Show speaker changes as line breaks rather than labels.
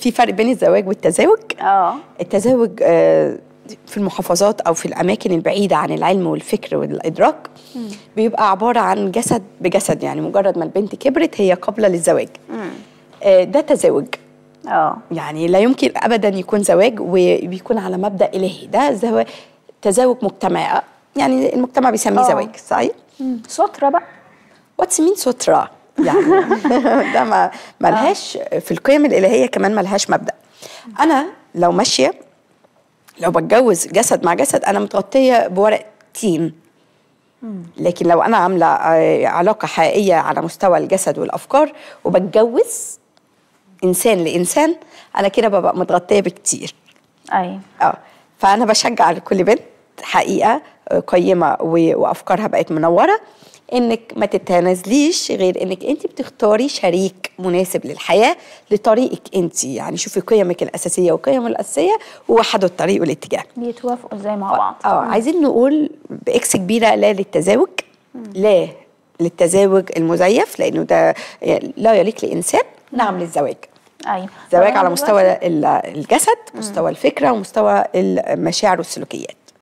في فرق بين الزواج والتزاوج اه التزاوج آه، في المحافظات او في الاماكن البعيده عن العلم والفكر والادراك مم. بيبقى عباره عن جسد بجسد يعني مجرد ما البنت كبرت هي قابله للزواج آه ده تزاوج اه يعني لا يمكن ابدا يكون زواج وبيكون على مبدا الهي ده تزاوج مجتمع يعني المجتمع بيسميه آه. زواج صحيح؟ سترة بقى واتس مين سترة؟ يعني ده ما ملهاش في القيم الالهيه كمان ملهاش مبدا انا لو ماشيه لو بتجوز جسد مع جسد انا متغطيه بورق تين لكن لو انا عامله آه، علاقه حقيقيه على مستوى الجسد والافكار وبتجوز انسان لانسان انا كده ببقى متغطيه بكتير اي أيوة. اه فانا بشجع لكل بنت حقيقه قيمه وافكارها بقت منوره انك ما تتنازليش غير انك انت بتختاري شريك مناسب للحياه لطريقك انت يعني شوفي قيمك الاساسيه وقيم الاساسيه ووحدوا الطريق والاتجاه بيتوافقوا ازاي مع بعض اه عايزين نقول باكس كبيره لا للتزاوج لا للتزاوج المزيف لانه ده لا يليق لانسان نعم للزواج ايوه زواج على مستوى الجسد مستوى الفكره ومستوى المشاعر والسلوكيات